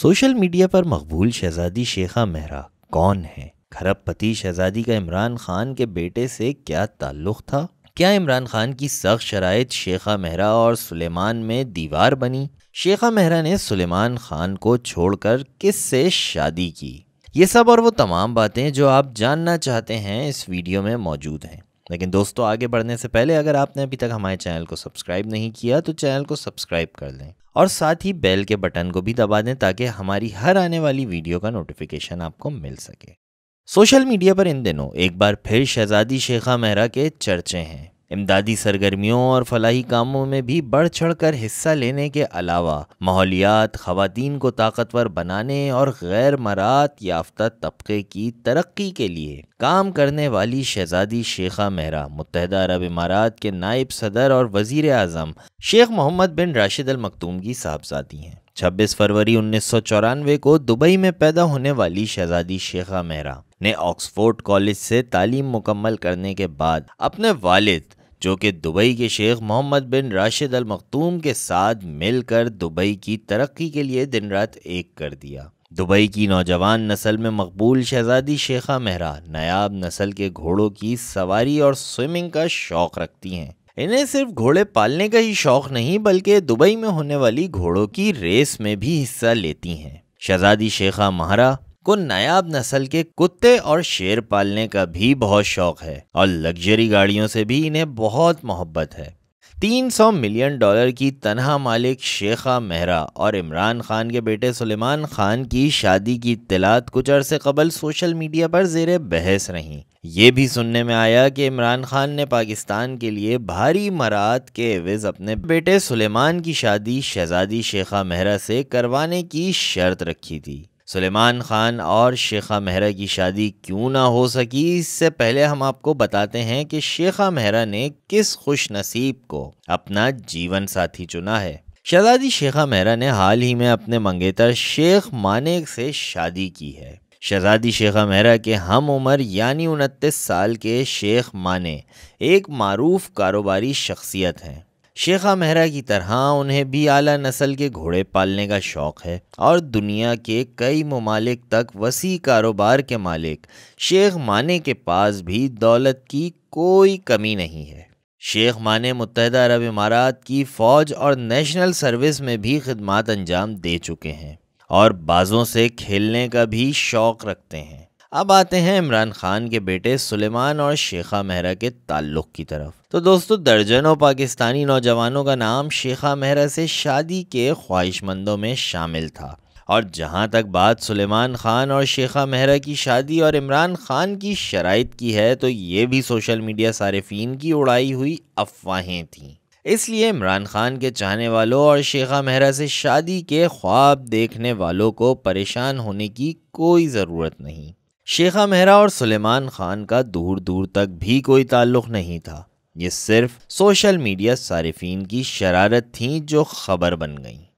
social media पर मकबूल शहजादी शेखा मेहरा कौन है खरब पति शहजादी का इमरान खान के बेटे से क्या ताल्लुक था क्या इमरान खान की सख्त शरात शेखा मेहरा और सुलेमान में दीवार बनी शेखा मेहरा ने सुलेमान खान को छोड़कर किस से शादी की ये सब और वो तमाम बातें जो आप जानना चाहते हैं इस वीडियो में मौजूद हैं लेकिन दोस्तों आगे बढ़ने से पहले अगर आपने अभी तक हमारे चैनल को सब्सक्राइब नहीं किया तो चैनल को सब्सक्राइब कर लें और साथ ही बेल के बटन को भी दबा दें ताकि हमारी हर आने वाली वीडियो का नोटिफिकेशन आपको मिल सके सोशल मीडिया पर इन दिनों एक बार फिर शहजादी शेखा मेहरा के चर्चे हैं इमदादी सरगर्मियों और फलाही कामों में भी बढ़ चढ़ कर हिस्सा लेने के अलावा माहौलियात खातन को ताकतवर बनाने और गैर मरात याफ्ता तबके की तरक्की के लिए काम करने वाली शहजादी शेखा मेहरा मुतहदा अरब इमारात के नायब सदर और वजीर अजम शेख मोहम्मद बिन राशिद अल मखतूम की साहबजादी हैं 26 फरवरी उन्नीस को दुबई में पैदा होने वाली शहजादी शेखा मेहरा ने ऑक्सफोर्ड कॉलेज से तालीम मुकम्मल करने के बाद अपने वालिद जो कि दुबई के शेख मोहम्मद बिन राशिद अल मखतूम के साथ मिलकर दुबई की तरक्की के लिए दिन रात एक कर दिया दुबई की नौजवान नस्ल में मकबूल शहजादी शेखा मेहरा नायाब नस्ल के घोड़ों की सवारी और स्विमिंग का शौक रखती हैं इन्हें सिर्फ घोड़े पालने का ही शौक नहीं बल्कि दुबई में होने वाली घोड़ों की रेस में भी हिस्सा लेती हैं शहजादी शेखा महरा को नायाब नस्ल के कुत्ते और शेर पालने का भी बहुत शौक है और लग्जरी गाड़ियों से भी इन्हें बहुत मोहब्बत है 300 मिलियन डॉलर की तनहा मालिक शेखा मेहरा और इमरान खान के बेटे सुलेमान खान की शादी की इतलात कुछ अरसे कबल सोशल मीडिया पर जेर बहस रहीं ये भी सुनने में आया कि इमरान खान ने पाकिस्तान के लिए भारी मरात के एवज अपने बेटे सुलेमान की शादी शहजादी शेखा मेहरा से करवाने की शर्त रखी थी सुलेमान खान और शेखा मेहरा की शादी क्यों ना हो सकी इससे पहले हम आपको बताते हैं कि शेखा मेहरा ने किस खुश नसीब को अपना जीवन साथी चुना है शहजादी शेखा मेहरा ने हाल ही में अपने मंगेतर शेख मानेक से शादी की है शहजादी शेखा मेहरा के हम उम्र यानी उनतीस साल के शेख माने एक मरूफ कारोबारी शख्सियत हैं शेखा मेहरा की तरह उन्हें भी आला नस्ल के घोड़े पालने का शौक़ है और दुनिया के कई ममालिक तक वसी कारोबार के मालिक शेख माने के पास भी दौलत की कोई कमी नहीं है शेख माने मुतहदा अरब इमारात की फ़ौज और नेशनल सर्विस में भी खदमात अंजाम दे चुके हैं और बाज़ों से खेलने का भी शौक़ रखते हैं अब आते हैं इमरान खान के बेटे सुलेमान और शेखा मेहरा के ताल्लुक की तरफ तो दोस्तों दर्जनों पाकिस्तानी नौजवानों का नाम शेखा मेहरा से शादी के ख्वाहिशमंदों में शामिल था और जहां तक बात सुलेमान खान और शेखा मेहरा की शादी और इमरान खान की शराइत की है तो ये भी सोशल मीडिया सार्फिन की उड़ाई हुई अफवाहें थीं इसलिए इमरान खान के चाहने वालों और शेखा मेहरा से शादी के ख्वाब देखने वालों को परेशान होने की कोई ज़रूरत नहीं शेखा मेहरा और सुलेमान खान का दूर दूर तक भी कोई ताल्लुक नहीं था ये सिर्फ सोशल मीडिया सार्फिन की शरारत थी जो खबर बन गई